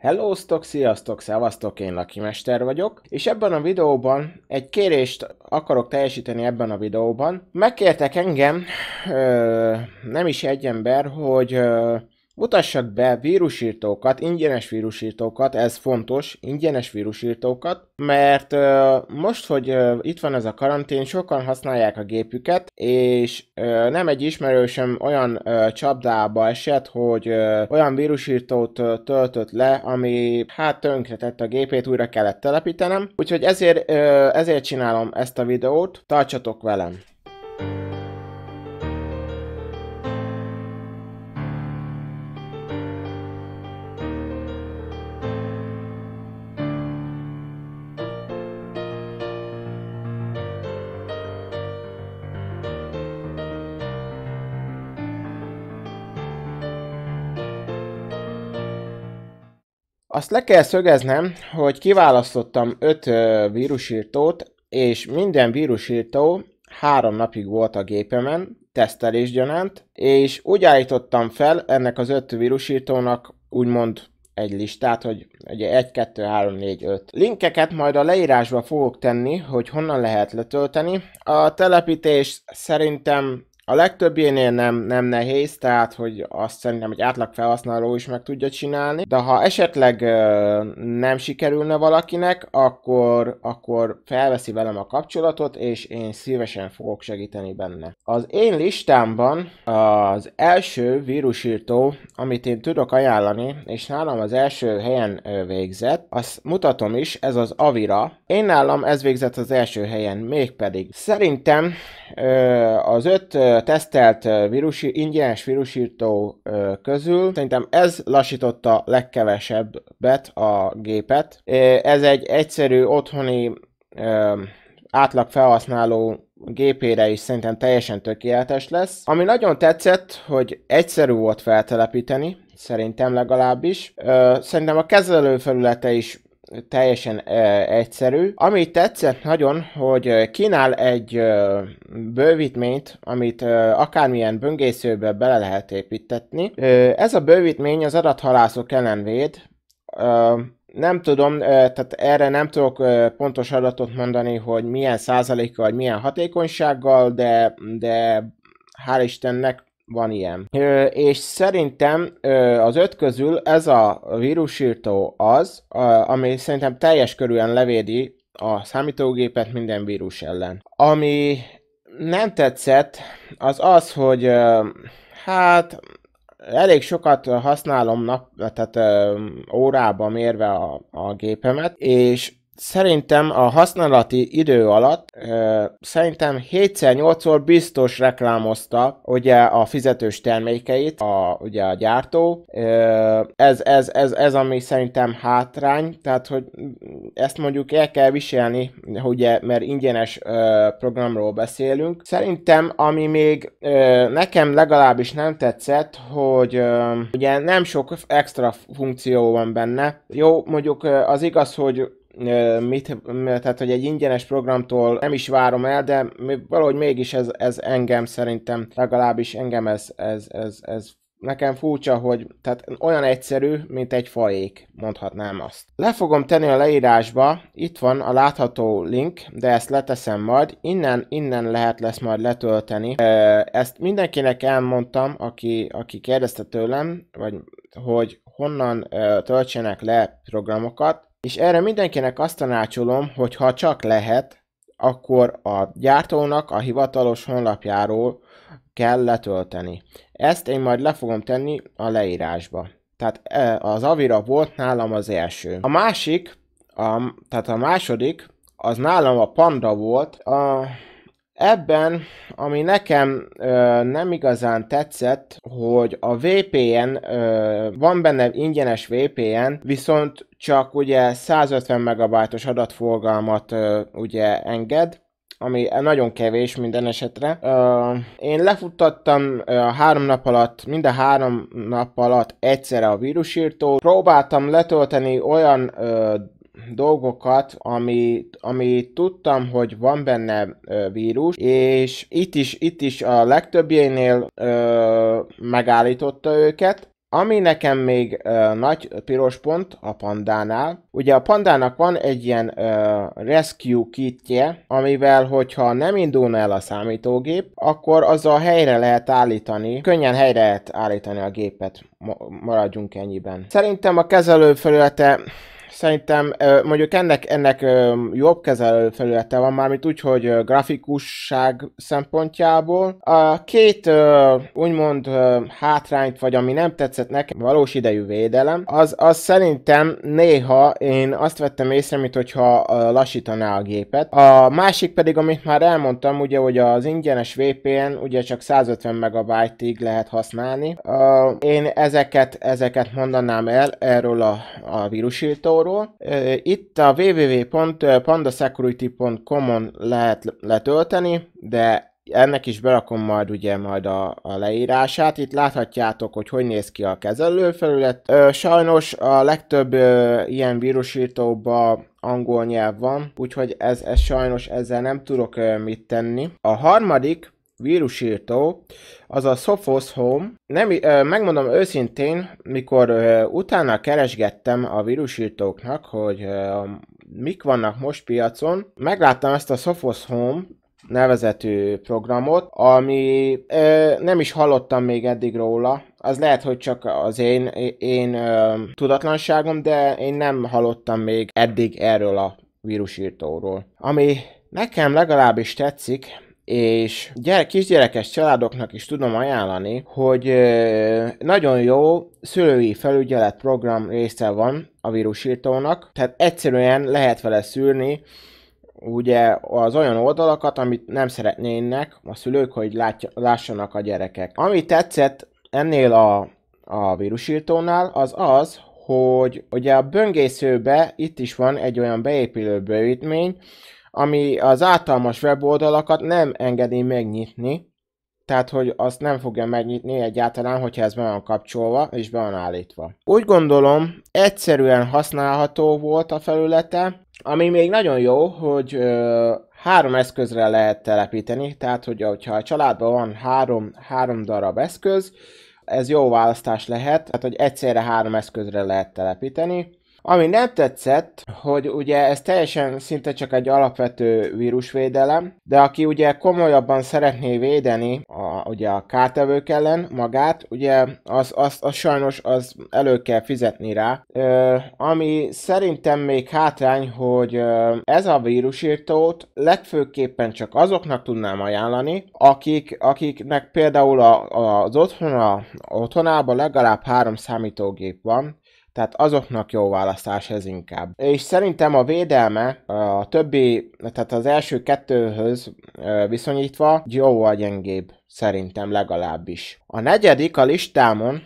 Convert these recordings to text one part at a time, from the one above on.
Hellóztok, sziasztok, szevasztok, én Laki Mester vagyok, és ebben a videóban egy kérést akarok teljesíteni ebben a videóban. Megkértek engem, ö, nem is egy ember, hogy ö, Mutassak be vírusírtókat, ingyenes vírusírtókat, ez fontos, ingyenes vírusírtókat, mert ö, most, hogy ö, itt van ez a karantén, sokan használják a gépüket, és ö, nem egy ismerősöm olyan ö, csapdába esett, hogy ö, olyan vírusírtót ö, töltött le, ami hát tönkretett a gépét, újra kellett telepítenem, úgyhogy ezért, ö, ezért csinálom ezt a videót, tartsatok velem! Azt le kell szögeznem, hogy kiválasztottam 5 vírusírtót, és minden vírusírtó 3 napig volt a gépemen, tesztelés gyanánt, és úgy állítottam fel ennek az 5 vírusírtónak úgymond egy listát, hogy ugye 1, 2, 3, 4, 5. Linkeket majd a leírásba fogok tenni, hogy honnan lehet letölteni. A telepítés szerintem a legtöbbjénél nem, nem nehéz, tehát hogy azt szerintem egy átlag felhasználó is meg tudja csinálni, de ha esetleg ö, nem sikerülne valakinek, akkor, akkor felveszi velem a kapcsolatot, és én szívesen fogok segíteni benne. Az én listámban az első vírusírtó, amit én tudok ajánlani, és nálam az első helyen végzett, azt mutatom is, ez az Avira. Én nálam ez végzett az első helyen, mégpedig szerintem ö, az öt tesztelt vírusi, ingyenes vírusírtó közül szerintem ez lassította legkevesebbet a gépet. Ez egy egyszerű otthoni átlag felhasználó gépére is szerintem teljesen tökéletes lesz. Ami nagyon tetszett, hogy egyszerű volt feltelepíteni, szerintem legalábbis. Szerintem a kezelőfelülete is teljesen egyszerű. Ami tetszett nagyon, hogy kínál egy bővítményt, amit akármilyen böngészőbe bele lehet építetni. Ez a bővítmény az adathalászok ellen véd, nem tudom, tehát erre nem tudok pontos adatot mondani, hogy milyen százalékkal, vagy milyen hatékonysággal, de, de hál' Istennek van ilyen. Ö, és szerintem ö, az öt közül ez a vírusírtó az, ö, ami szerintem teljes körűen levédi a számítógépet minden vírus ellen. Ami nem tetszett, az az, hogy ö, hát elég sokat használom nap, tehát ö, órába mérve a, a gépemet, és Szerintem a használati idő alatt ö, szerintem 7-8-szor biztos reklámozta ugye a fizetős termékeit a, ugye a gyártó. Ö, ez, ez, ez, ez, ami szerintem hátrány, tehát hogy ezt mondjuk el kell viselni, ugye, mert ingyenes ö, programról beszélünk. Szerintem, ami még ö, nekem legalábbis nem tetszett, hogy ö, ugye nem sok extra funkció van benne. Jó, mondjuk az igaz, hogy mit, tehát hogy egy ingyenes programtól nem is várom el, de valahogy mégis ez, ez engem szerintem, legalábbis engem ez, ez, ez, ez nekem furcsa, hogy tehát olyan egyszerű, mint egy faék, mondhatnám azt. Le fogom tenni a leírásba, itt van a látható link, de ezt leteszem majd, innen, innen lehet lesz majd letölteni. Ezt mindenkinek elmondtam, aki, aki kérdezte tőlem, vagy hogy honnan töltsenek le programokat, és erre mindenkinek azt tanácsolom, hogy ha csak lehet, akkor a gyártónak a hivatalos honlapjáról kell letölteni. Ezt én majd le fogom tenni a leírásba. Tehát e, az Avira volt nálam az első. A másik, a, tehát a második, az nálam a Panda volt. A, Ebben, ami nekem ö, nem igazán tetszett, hogy a VPN, ö, van benne ingyenes VPN, viszont csak ugye 150 megabájtos adatforgalmat ö, ugye enged, ami nagyon kevés minden esetre. Ö, én lefuttattam ö, három nap alatt, mind a három nap alatt egyszerre a vírusírtót, próbáltam letölteni olyan ö, dolgokat, ami, ami tudtam, hogy van benne ö, vírus, és itt is, itt is a legtöbbjénél ö, megállította őket, ami nekem még ö, nagy piros pont a pandánál, ugye a pandának van egy ilyen ö, rescue kitje, amivel hogyha nem indulna el a számítógép, akkor az a helyre lehet állítani, könnyen helyre lehet állítani a gépet, maradjunk ennyiben. Szerintem a kezelőfelülete szerintem mondjuk ennek, ennek jobb kezelő felülete van már, mint úgy, hogy grafikusság szempontjából. A két úgymond hátrányt, vagy ami nem tetszett nekem, valós idejű védelem, az, az szerintem néha én azt vettem észre, mint hogyha lassítaná a gépet. A másik pedig, amit már elmondtam, ugye, hogy az ingyenes VPN ugye csak 150 megabajtig lehet használni. Én ezeket, ezeket mondanám el erről a, a vírusírtó videóról. Itt a www.pandasecurity.com-on lehet letölteni, de ennek is berakom majd ugye majd a, a leírását. Itt láthatjátok, hogy hogy néz ki a kezelőfelület. sajnos a legtöbb ilyen vírusírtóban angol nyelv van, úgyhogy ez, ez sajnos ezzel nem tudok mit tenni. A harmadik, vírusírtó, az a Sophos Home. Nem, ö, megmondom őszintén, mikor ö, utána keresgettem a vírusírtóknak, hogy ö, mik vannak most piacon, megláttam ezt a Sophos Home nevezetű programot, ami ö, nem is hallottam még eddig róla. Az lehet, hogy csak az én, én ö, tudatlanságom, de én nem hallottam még eddig erről a vírusírtóról. Ami nekem legalábbis tetszik, és gyere, kisgyerekes családoknak is tudom ajánlani, hogy ö, nagyon jó szülői felügyelet program része van a vírusírtónak, tehát egyszerűen lehet vele szűrni ugye az olyan oldalakat, amit nem szeretnének a szülők, hogy látja, lássanak a gyerekek. Ami tetszett ennél a, a vírusírtónál, az az, hogy ugye a böngészőbe itt is van egy olyan beépülő bővítmény, ami az általmas weboldalakat nem engedi megnyitni, tehát hogy azt nem fogja megnyitni egyáltalán, hogyha ez be van kapcsolva és be van állítva. Úgy gondolom, egyszerűen használható volt a felülete, ami még nagyon jó, hogy ö, három eszközre lehet telepíteni, tehát hogy, hogyha a családban van három, három darab eszköz, ez jó választás lehet, tehát hogy egyszerre három eszközre lehet telepíteni. Ami nem tetszett, hogy ugye ez teljesen szinte csak egy alapvető vírusvédelem, de aki ugye komolyabban szeretné védeni a, ugye a kártevők ellen magát, ugye az, az, az sajnos az elő kell fizetni rá. Ö, ami szerintem még hátrány, hogy ö, ez a vírusírtót legfőképpen csak azoknak tudnám ajánlani, akik, akiknek például a, a, az otthona, otthonába legalább három számítógép van, tehát azoknak jó választás ez inkább. És szerintem a védelme a többi, tehát az első kettőhöz viszonyítva vagy gyengébb, szerintem legalábbis. A negyedik a listámon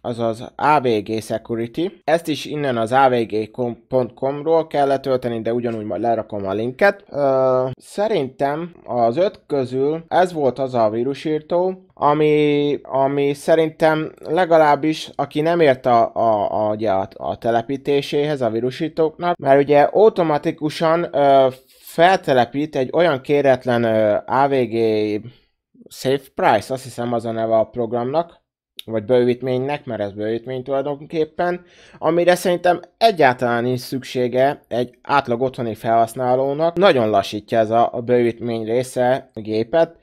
azaz AVG Security. Ezt is innen az avg.com-ról kell letölteni, de ugyanúgy majd lerakom a linket. Ö, szerintem az öt közül ez volt az a vírusírtó, ami, ami szerintem legalábbis, aki nem ért a, a, a, a, a telepítéséhez a vírusítóknak, mert ugye automatikusan ö, feltelepít egy olyan kéretlen ö, AVG Safe Price, azt hiszem az a neve a programnak, vagy bővítménynek, mert ez bővítmény tulajdonképpen, amire szerintem egyáltalán nincs szüksége egy átlag otthoni felhasználónak. Nagyon lassítja ez a, a bővítmény része a gépet,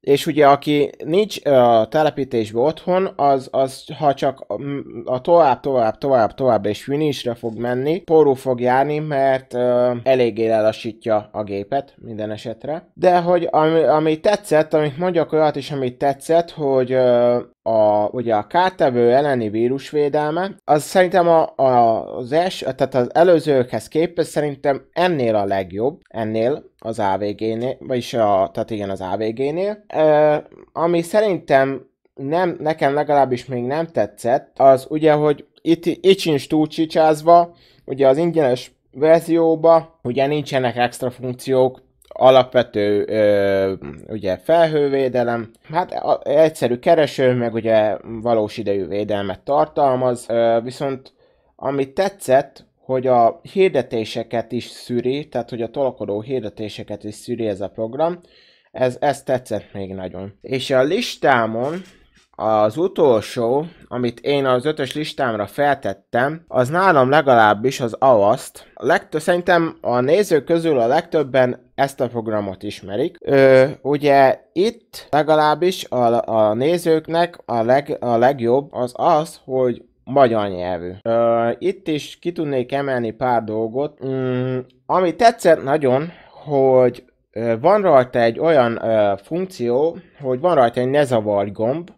és ugye aki nincs a telepítésben otthon, az, az ha csak a tovább, tovább, tovább, tovább és finishre fog menni, porú fog járni, mert uh, eléggé lelassítja a gépet minden esetre. De hogy ami, ami tetszett, amit mondjak olyat is, amit tetszett, hogy uh, a, ugye a kártevő elleni vírusvédelme, az szerintem a, a, az, es, tehát az előzőkhez képest szerintem ennél a legjobb, ennél az AVG-nél, vagyis a, tehát igen, az AVG-nél, ö, ami szerintem nem, nekem legalábbis még nem tetszett, az ugye, hogy itt, itt sincs túlcsicsázva, ugye az ingyenes verzióba ugye nincsenek extra funkciók, alapvető ö, ugye felhővédelem, hát a, egyszerű kereső, meg ugye valós idejű védelmet tartalmaz, ö, viszont amit tetszett, hogy a hirdetéseket is szűri, tehát hogy a tolakodó hirdetéseket is szűri ez a program, ez, ez tetszett még nagyon. És a listámon az utolsó, amit én az ötös listámra feltettem, az nálam legalábbis az Avast. Legtöbb, szerintem a nézők közül a legtöbben ezt a programot ismerik. Ö, ugye itt legalábbis a, a nézőknek a, leg, a legjobb az az, hogy magyar nyelvű. Ö, itt is ki tudnék emelni pár dolgot. Mm, ami tetszett nagyon, hogy van rajta egy olyan ö, funkció, hogy van rajta egy ne zavarj gomb,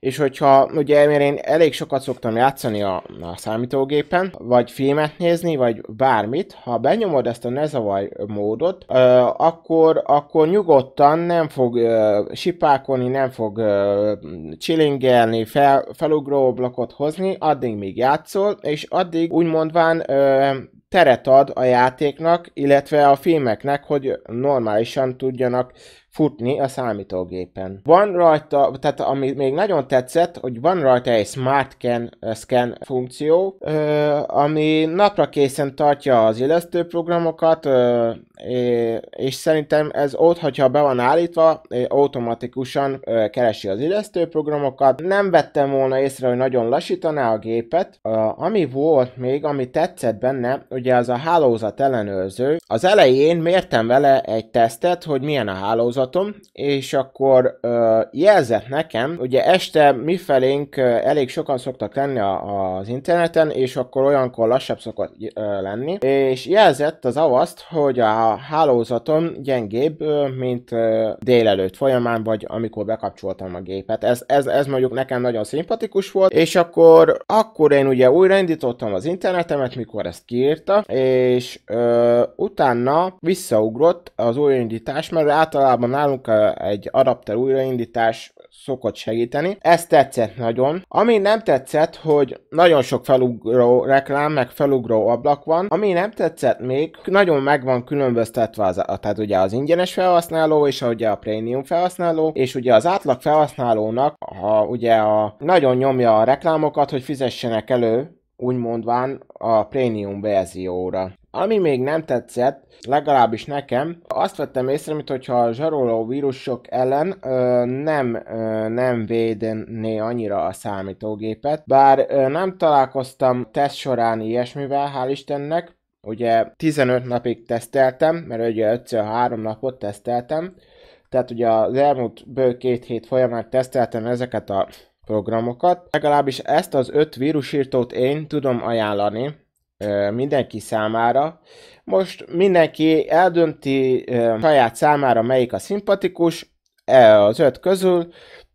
és hogyha ugye mert én elég sokat szoktam játszani a, a számítógépen, vagy filmet nézni, vagy bármit, ha benyomod ezt a ne zavaj módot, ö, akkor, akkor nyugodtan nem fog ö, sipákolni, nem fog ö, csilingelni, fel, felugró blokkot hozni, addig még játszol, és addig úgymondván ö, teret ad a játéknak, illetve a filmeknek, hogy normálisan tudjanak futni a számítógépen. Van rajta, tehát ami még nagyon tetszett, hogy van rajta egy Smart Can, eh, Scan funkció, ö, ami napra készen tartja az illesztőprogramokat, ö, és szerintem ez ott, hogyha be van állítva, automatikusan keresi az illesztőprogramokat. Nem vettem volna észre, hogy nagyon lassítaná a gépet. Ami volt még, ami tetszett benne, ugye az a hálózat ellenőrző. Az elején mértem vele egy tesztet, hogy milyen a hálózat, sorozatom, és akkor ö, jelzett nekem, ugye este mifelénk ö, elég sokan szoktak lenni a, az interneten, és akkor olyankor lassabb szokott ö, lenni, és jelzett az avaszt, hogy a hálózatom gyengébb, ö, mint ö, délelőtt folyamán, vagy amikor bekapcsoltam a gépet. Ez, ez, ez mondjuk nekem nagyon szimpatikus volt, és akkor, akkor én ugye újraindítottam az internetemet, mikor ezt kiírta, és ö, utána visszaugrott az újraindítás, mert általában például nálunk egy adapter újraindítás szokott segíteni. Ez tetszett nagyon. Ami nem tetszett, hogy nagyon sok felugró reklám, meg felugró ablak van. Ami nem tetszett még, nagyon meg van különböztetve az, tehát ugye az ingyenes felhasználó, és ugye a prémium felhasználó, és ugye az átlag felhasználónak, ha ugye a, nagyon nyomja a reklámokat, hogy fizessenek elő úgymondván a prémium verzióra. Ami még nem tetszett, legalábbis nekem, azt vettem észre, mintha a zsaroló vírusok ellen ö, nem, ö, nem védené annyira a számítógépet, bár ö, nem találkoztam teszt során ilyesmivel, hál' Istennek, ugye 15 napig teszteltem, mert ugye 5 3 napot teszteltem, tehát ugye az elmúlt bő két hét folyamán teszteltem ezeket a programokat. Legalábbis ezt az öt vírusírtót én tudom ajánlani mindenki számára. Most mindenki eldönti saját számára, melyik a szimpatikus e, az öt közül,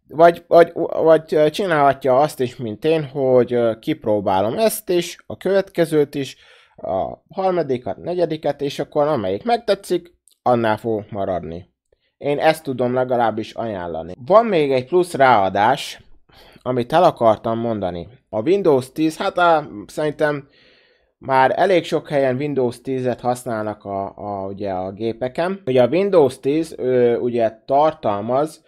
vagy, vagy, vagy csinálhatja azt is, mint én, hogy kipróbálom ezt is, a következőt is, a harmadikat, negyediket, és akkor amelyik megtetszik, annál fog maradni. Én ezt tudom legalábbis ajánlani. Van még egy plusz ráadás, amit el akartam mondani. A Windows 10, hát á, szerintem már elég sok helyen Windows 10-et használnak a, a, ugye a gépeken. Ugye a Windows 10 ő, ugye tartalmaz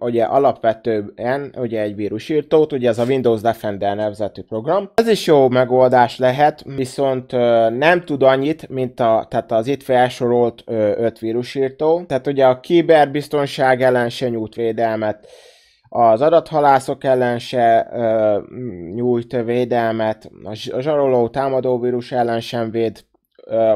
ugye alapvetően ugye egy vírusírtót, ugye ez a Windows Defender nevezetű program. Ez is jó megoldás lehet, viszont nem tud annyit, mint a, tehát az itt felsorolt 5 vírusírtó. Tehát ugye a kiberbiztonság ellen se nyújt védelmet, az adathalászok ellen se ö, nyújt védelmet, a zsaroló támadó vírus ellen sem véd. Ö,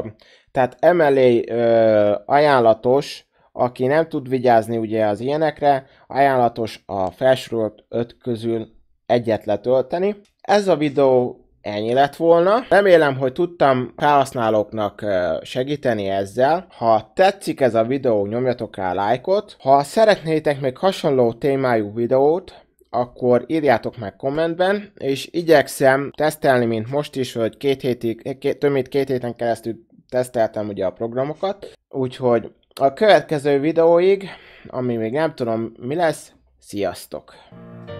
tehát emelé ö, ajánlatos, aki nem tud vigyázni ugye az ilyenekre, ajánlatos a felsorolt öt közül egyet letölteni. Ez a videó ennyi lett volna. Remélem, hogy tudtam felhasználóknak segíteni ezzel. Ha tetszik ez a videó, nyomjatok rá lájkot. Ha szeretnétek még hasonló témájú videót, akkor írjátok meg kommentben, és igyekszem tesztelni, mint most is, hogy két hétig, eh, két, több mint két héten keresztül teszteltem ugye a programokat. Úgyhogy a következő videóig, ami még nem tudom mi lesz, sziasztok!